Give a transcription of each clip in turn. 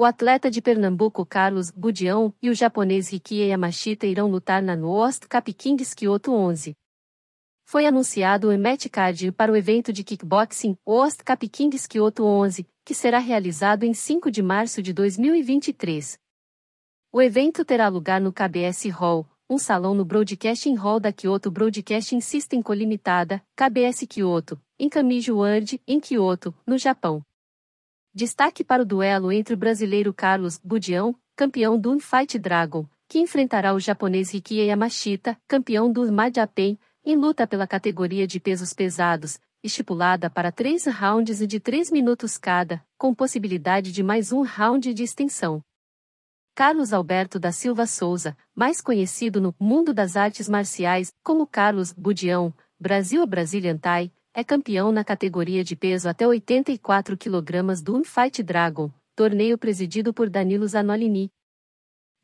o atleta de Pernambuco Carlos Budião e o japonês Rikie Yamashita irão lutar na Noost Cup Kings Kyoto 11. Foi anunciado o Emet card para o evento de kickboxing Oost Cup Kings Kyoto 11, que será realizado em 5 de março de 2023. O evento terá lugar no KBS Hall, um salão no Broadcasting Hall da Kyoto Broadcasting System Co Ltd. KBS Kyoto, em World, em Kyoto, no Japão. Destaque para o duelo entre o brasileiro Carlos Budião, campeão do Fight Dragon, que enfrentará o japonês Riki Yamashita, campeão do Majapen, em luta pela categoria de pesos pesados, estipulada para três rounds e de três minutos cada, com possibilidade de mais um round de extensão. Carlos Alberto da Silva Souza, mais conhecido no mundo das artes marciais como Carlos Budião, Brasil Brasilian Thai, é campeão na categoria de peso até 84 kg do Fight Dragon, torneio presidido por Danilo Zanolini.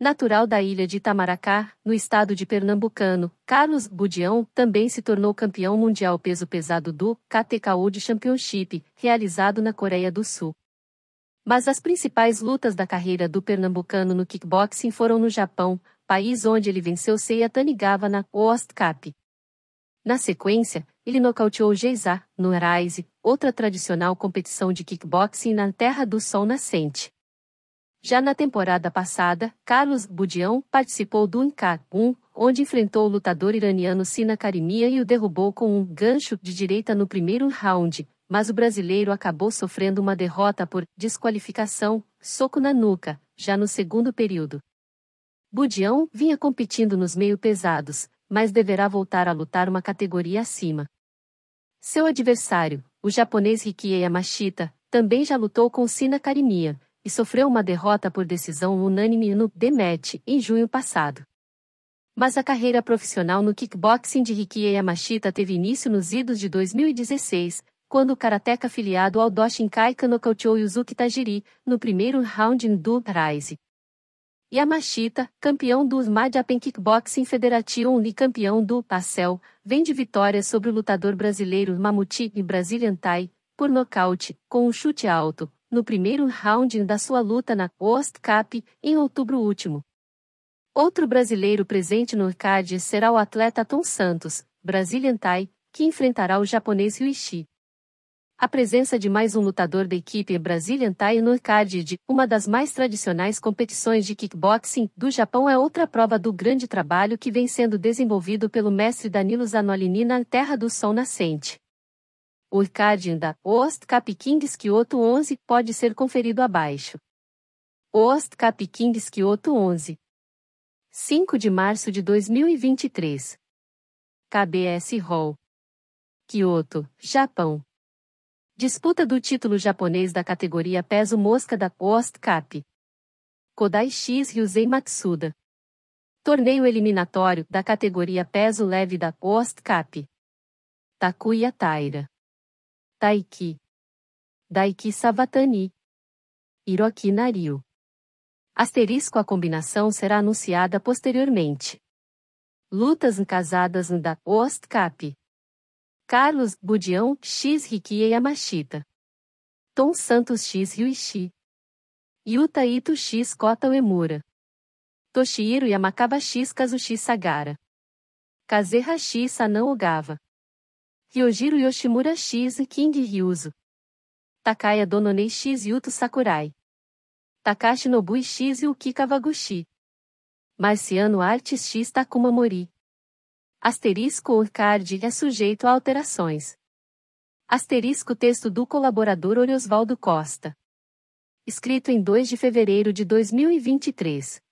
Natural da ilha de Itamaracá, no estado de Pernambucano, Carlos Budião também se tornou campeão mundial peso pesado do KTK World Championship, realizado na Coreia do Sul. Mas as principais lutas da carreira do pernambucano no kickboxing foram no Japão, país onde ele venceu Seiya Tanigawa na World Cup. Na sequência, ele nocauteou Geisa, no Rise, outra tradicional competição de kickboxing na Terra do Sol Nascente. Já na temporada passada, Carlos Budião participou do Unca 1, onde enfrentou o lutador iraniano Sina Karimia e o derrubou com um gancho de direita no primeiro round, mas o brasileiro acabou sofrendo uma derrota por desqualificação, soco na nuca, já no segundo período. Budião vinha competindo nos meio pesados, mas deverá voltar a lutar uma categoria acima. Seu adversário, o japonês Rikie Yamashita, também já lutou com Sina Karimiya, e sofreu uma derrota por decisão unânime no Demet em junho passado. Mas a carreira profissional no kickboxing de Rikie Yamashita teve início nos idos de 2016, quando o karateca afiliado ao Doshinkai nocauteou Yuzuki Tajiri, no primeiro round do Rise. Yamashita, campeão do USMA Kickboxing Federation e campeão do Pacel, vem de vitória sobre o lutador brasileiro Mamuti e Brazilian por nocaute, com um chute alto, no primeiro round da sua luta na Oast Cup, em outubro último. Outro brasileiro presente no card será o atleta Tom Santos, Brazilian Thai, que enfrentará o japonês Ryuichi. A presença de mais um lutador da equipe Brazilian Taino Cardid, uma das mais tradicionais competições de kickboxing do Japão, é outra prova do grande trabalho que vem sendo desenvolvido pelo mestre Danilo Zanolini na Terra do Sol Nascente. O Cardin da Ost Kings Kyoto 11 pode ser conferido abaixo. Ost Kings Kyoto 11 5 de março de 2023 KBS Hall Kyoto, Japão Disputa do título japonês da categoria peso mosca da World Cup. Kodai X Ryusei Matsuda. Torneio eliminatório da categoria peso leve da World Cup. Takuya Taira. Taiki. Daiki Savatani. Hiroki Naryu. Asterisco a combinação será anunciada posteriormente. Lutas encasadas da World Cup. Carlos Budião X Riquia Yamashita. Tom Santos X Ryuichi. Yuta Ito X Kota Uemura. Toshihiro Yamakaba X X Sagara. Kazeha X Sanão Ogava. Ryojiro Yoshimura X King Ryuzo. Takaya Dononei X Yuto Sakurai. Takashi Nobui X Yuki Kawaguchi. Marciano Artes X Takuma Mori. Asterisco or card é sujeito a alterações. Asterisco texto do colaborador Oriosvaldo Costa. Escrito em 2 de fevereiro de 2023.